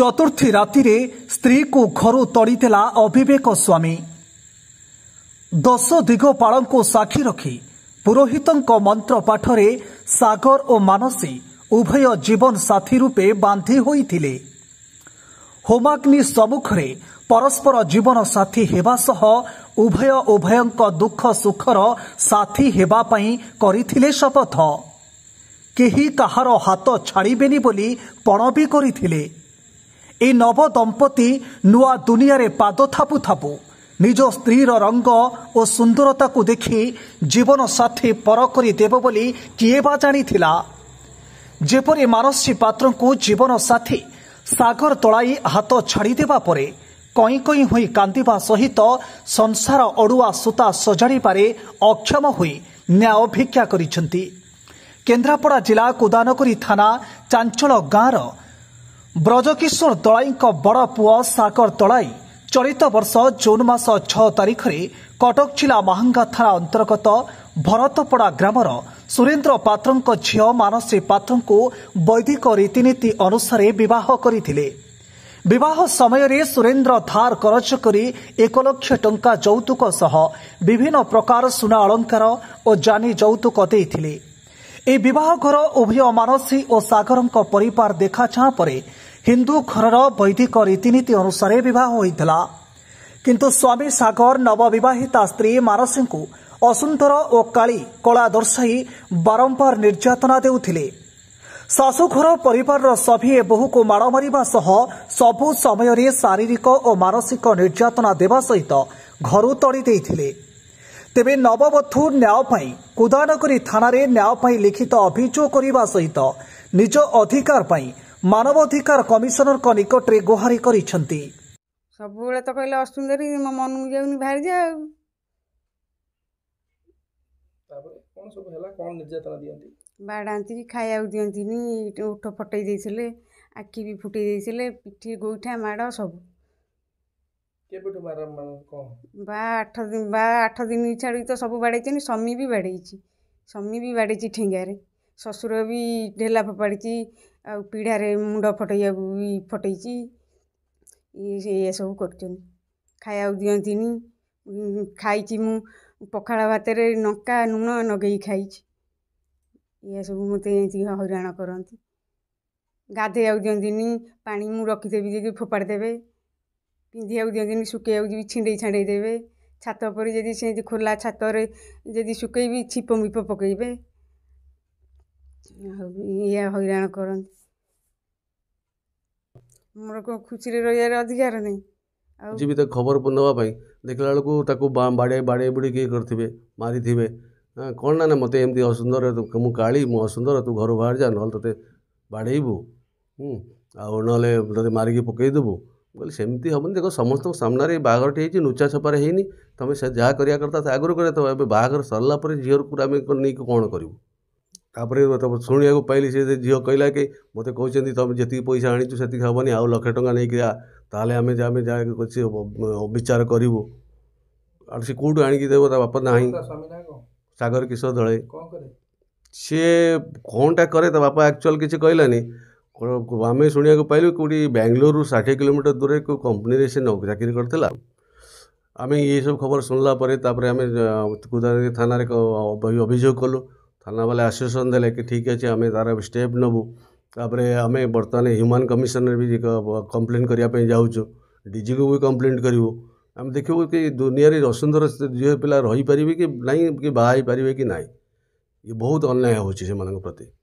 ଚତୁର୍ଥୀ ରାତିରେ ସ୍ତ୍ରୀକୁ ଘରୁ ତଡ଼ିଥିଲା ଅବିବେକ ସ୍ୱାମୀ ଦଶ ଦିଗପାଳଙ୍କୁ ସାକ୍ଷୀ ରଖି ପୁରୋହିତଙ୍କ ମନ୍ତ୍ର ପାଠରେ ସାଗର ଓ ମାନସୀ ଉଭୟ ଜୀବନସାଥୀ ରୂପେ ବାନ୍ଧି ହୋଇଥିଲେ ହୋମାଗ୍ନି ସମ୍ମୁଖରେ ପରସ୍ପର ଜୀବନସାଥୀ ହେବା ସହ ଉଭୟ ଉଭୟଙ୍କ ଦୁଃଖ ସୁଖର ସାଥୀ ହେବା ପାଇଁ କରିଥିଲେ ଶପଥ କେହି କାହାର ହାତ ଛାଡ଼ିବେନି ବୋଲି ପଣ ବି କରିଥିଲେ ଏଇ ନବଦମ୍ପତି ନୂଆ ଦୁନିଆରେ ପାଦ ଥାପୁ ଥାପୁ ନିଜ ସ୍ତ୍ରୀର ରଙ୍ଗ ଓ ସୁନ୍ଦରତାକୁ ଦେଖି ଜୀବନସାଥୀ ପର କରିଦେବ ବୋଲି କିଏ ବା ଜାଣିଥିଲା ଯେପରି ମାନସୀ ପାତ୍ରଙ୍କୁ ଜୀବନ ସାଥୀ ସାଗର ତଳାଇ ହାତ ଛାଡ଼ିଦେବା ପରେ କଇଁ କଇଁ ହୋଇ କାନ୍ଦିବା ସହିତ ସଂସାର ଅଡ଼ୁଆ ସୂତା ସଜାଡ଼ିବାରେ ଅକ୍ଷମ ହୋଇ ନ୍ୟାୟ ଭିକ୍ଷା କରିଛନ୍ତି କେନ୍ଦ୍ରାପଡ଼ା ଜିଲ୍ଲା କୁଦାନଗରୀ ଥାନା ଚାଞ୍ଚଳ ଗାଁର ବ୍ରଜକିଶୋର ତଳାଇଙ୍କ ବଡ଼ ପୁଅ ସାଗର ତଳାଇ ଚଳିତ ବର୍ଷ ଜୁନ୍ ମାସ ଛଅ ତାରିଖରେ କଟକ ଜିଲ୍ଲା ମାହାଙ୍ଗା ଥାନା ଅନ୍ତର୍ଗତ ଭରତପଡ଼ା ଗ୍ରାମର ସୁରେନ୍ଦ୍ର ପାତ୍ରଙ୍କ ଝିଅ ମାନସୀ ପାତ୍ରଙ୍କୁ ବୈଦିକ ରୀତିନୀତି ଅନୁସାରେ ବିବାହ କରିଥିଲେ ବିବାହ ସମୟରେ ସୁରେନ୍ଦ୍ର ଧାର କରଜ କରି ଏକ ଲକ୍ଷ ଟଙ୍କା ଯୌତୁକ ସହ ବିଭିନ୍ନ ପ୍ରକାର ସୁନା ଅଳଙ୍କାର ଓ ଜାନି ଯୌତୁକ ଦେଇଥିଲେ ଏହି ବିବାହ ଘର ଉଭୟ ମାନସୀ ଓ ସାଗରଙ୍କ ପରିବାର ଦେଖାଛାଁ ପରେ ହିନ୍ଦୁ ଘରର ବୈଦିକ ରୀତିନୀତି ଅନୁସାରେ ବିବାହ ହୋଇଥିଲା କିନ୍ତୁ ସ୍ୱାମୀ ସାଗର ନବବିବାହିତା ସ୍ତ୍ରୀ ମାନସୀଙ୍କୁ ଅସୁନ୍ଦର ଓ କାଳି କଳା ଦର୍ଶାଇ ବାରମ୍ଭାର ନିର୍ଯାତନା ଦେଉଥିଲେ ଶାଶୁଘର ପରିବାରର ସଭିଏ ବୋହୂକୁ ମାଡ଼ ମାରିବା ସହ ସବୁ ସମୟରେ ଶାରୀରିକ ଓ ମାନସିକ ନିର୍ଯାତନା ଦେବା ସହିତ ଘରୁ ତଡ଼ି ଦେଇଥିଲେ ତେବେ ନବବଧୂ ନ୍ୟାୟ ପାଇଁ କୁଦାନଗରୀ ଥାନାରେ ନ୍ୟାୟ ପାଇଁ ଲିଖିତ ଅଭିଯୋଗ କରିବା ସହିତ ନିଜ ଅଧିକାର ପାଇଁ ମାନବାଧିକାର କମିଶନରଙ୍କ ନିକଟରେ ଗୁହାରି କରିଛନ୍ତି ସବୁବେଳେ ତ କହିଲେ ଅସୁନ୍ଦରୀ ମୋ ମନକୁ ଯାଉନି ବାହାରି ଯା ଆଉ ବାଡ଼ାନ୍ତି ଖାଇବାକୁ ଦିଅନ୍ତିନି ଓଠ ଫଟେଇ ଦେଇଥିଲେ ଆଖି ବି ଫୁଟେଇ ଦେଇଥିଲେ ପିଠି ଗୋଇଠା ମାଡ଼ ସବୁ ବା ଆଠ ଦିନ ବା ଆଠ ଦିନ ଛାଡ଼ିକି ତ ସବୁ ବାଡ଼େଇଛନ୍ତି ସ୍ୱାମୀ ବି ବାଡ଼େଇଛି ସ୍ୱାମୀ ବି ବାଡ଼େଇଛି ଠେଙ୍ଗାରେ ଶ୍ୱଶୁର ବି ଢେଲା ଫୋପାଡ଼ିଛି ଆଉ ପିଢ଼ାରେ ମୁଣ୍ଡ ଫଟେଇବାକୁ ବି ଫଟେଇଛି ଇଏ ସେ ଏସବୁ କରୁଛନ୍ତି ଖାଇବାକୁ ଦିଅନ୍ତିନି ଖାଇଛି ମୁଁ ପଖାଳ ଭାତରେ ଲଙ୍କା ଲୁଣ ନଗେଇ ଖାଇଛି ସବୁ ମୋତେ ଏମିତି ହଇରାଣ କରନ୍ତି ଗାଧୋଇବାକୁ ଦିଅନ୍ତିନି ପାଣି ମୁଁ ରଖିଦେବି ଯଦି ଫୋପାଡ଼ି ଦେବେ ପିନ୍ଧିବାକୁ ଦିଅନ୍ତିନି ଶୁଖେଇବାକୁ ଯିବି ଛିଣ୍ଡେଇ ଛାଣ୍ଡେଇ ଦେବେ ଛାତ ଉପରେ ଯଦି ସେମିତି ଖୋଲା ଛାତରେ ଯଦି ଶୁଖେଇବି ଛିପ ମିପ ପକେଇବେ ଆଉ ଏଇଆ ହଇରାଣ କରନ୍ତି ମୋର କ'ଣ ଖୁସିରେ ରହିବାର ଅଧିକାର ନାହିଁ ଆଉ ଯିବି ତାକୁ ଖବର ନେବା ପାଇଁ ଦେଖିଲା ବେଳକୁ ତାକୁ ବାଡ଼େଇ ବାଡ଼େଇ ବୁଡ଼ି କିଏ କରିଥିବେ ମାରିଥିବେ କ'ଣ ନା ମୋତେ ଏମିତି ଅସୁନ୍ଦର ମୁଁ କାଳି ମୁଁ ଅସୁନ୍ଦର ତୁ ଘରୁ ବାହାରି ଯା ନହେଲେ ତୋତେ ବାଡ଼େଇବୁ ଆଉ ନହେଲେ ତୋତେ ମାରିକି ପକେଇଦେବୁ बोले सेमती हमें देखो समस्त सामन बाहर है नुचा छपार होनी तुम्हें से जहाँ करता कथा आगुरी कर बाहर सरलापुर झीर को नहीं कौन करपुर शुणा को पाइली सी झील कहला कि मत कौन तुम जी पैसा आनीचु से हेनी आउ लक्ष टा नहीं कि विचार करू आठ सी कौटू आब बाप ना सगर किशोर दल सी कौन टा कैपा एक्चुअल किसी कहलानी आम शुणा पाइलु कौटी बांगलोर षाठी किलोमीटर दूर एक कंपनी से चाकरी कर आम ये सब खबर शुणलापर तापर आम कुदार थाना अभोग कलु थाना वाले आश्वासन दे कि ठीक अच्छे आम तार स्टेप नबू तापर आम बर्तमान ह्यूमान कमिशन भी कम्प्लेन करने जाऊ डी को भी कम्प्लेन करू आम देख कि दुनिया असुंदर झील पिला रहीपर कि ना कि बाहर पारे कि ना ये बहुत अन्याय हो प्रति